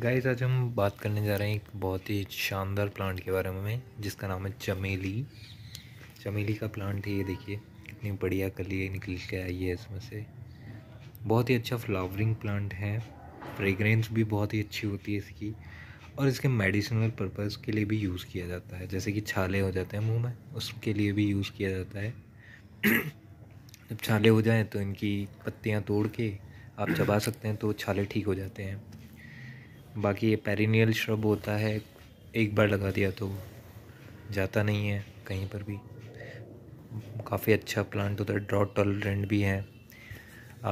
guys आज हम बात करने जा रहे हैं एक बहुत ही शानदार प्लांट के बारे में जिसका नाम है चमेली चमेली का प्लांट है ये देखिए कितनी बढ़िया कली निकल के आई है इसमें से बहुत ही अच्छा फ्लावरिंग प्लांट है फ्रेगरेंस भी बहुत ही अच्छी होती है इसकी और इसके मेडिसिनल पर्पज़ के लिए भी यूज़ किया जाता है जैसे कि छाले हो जाते हैं मुँह में उसके लिए भी यूज़ किया जाता है जब छाले हो जाएँ तो इनकी पत्तियाँ तोड़ के आप चबा सकते हैं तो छाले ठीक हो जाते हैं बाकी ये पेरिनियल श्रब होता है एक बार लगा दिया तो जाता नहीं है कहीं पर भी काफ़ी अच्छा प्लांट होता है ड्रॉट टॉलरेंट भी है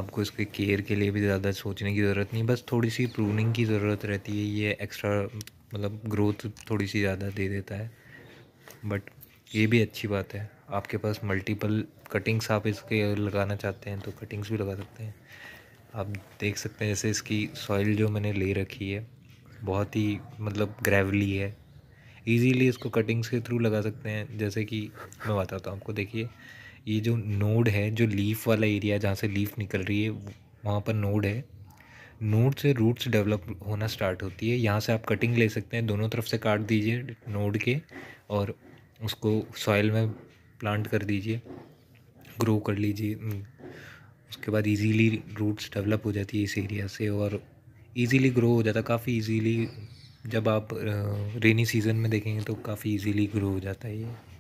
आपको इसके केयर के लिए भी ज़्यादा सोचने की ज़रूरत नहीं बस थोड़ी सी प्रूनिंग की ज़रूरत रहती है ये एक्स्ट्रा मतलब ग्रोथ थोड़ी सी ज़्यादा दे देता है बट ये भी अच्छी बात है आपके पास मल्टीपल कटिंग्स आप इसके लगाना चाहते हैं तो कटिंग्स भी लगा सकते हैं आप देख सकते हैं जैसे इसकी सॉइल जो मैंने ले रखी है बहुत ही मतलब ग्रेवली है इजीली इसको कटिंग्स के थ्रू लगा सकते हैं जैसे कि मैं बताता हूँ आपको देखिए ये जो नोड है जो लीफ वाला एरिया जहाँ से लीफ निकल रही है वहाँ पर नोड है नोड से रूट्स डेवलप होना स्टार्ट होती है यहाँ से आप कटिंग ले सकते हैं दोनों तरफ से काट दीजिए नोड के और उसको सॉइल में प्लांट कर दीजिए ग्रो कर लीजिए उसके बाद इजीली रूट्स डेवलप हो जाती है इस एरिया से और इजीली ग्रो हो जाता है काफ़ी इजीली जब आप रेनी सीज़न में देखेंगे तो काफ़ी इजीली ग्रो हो जाता है ये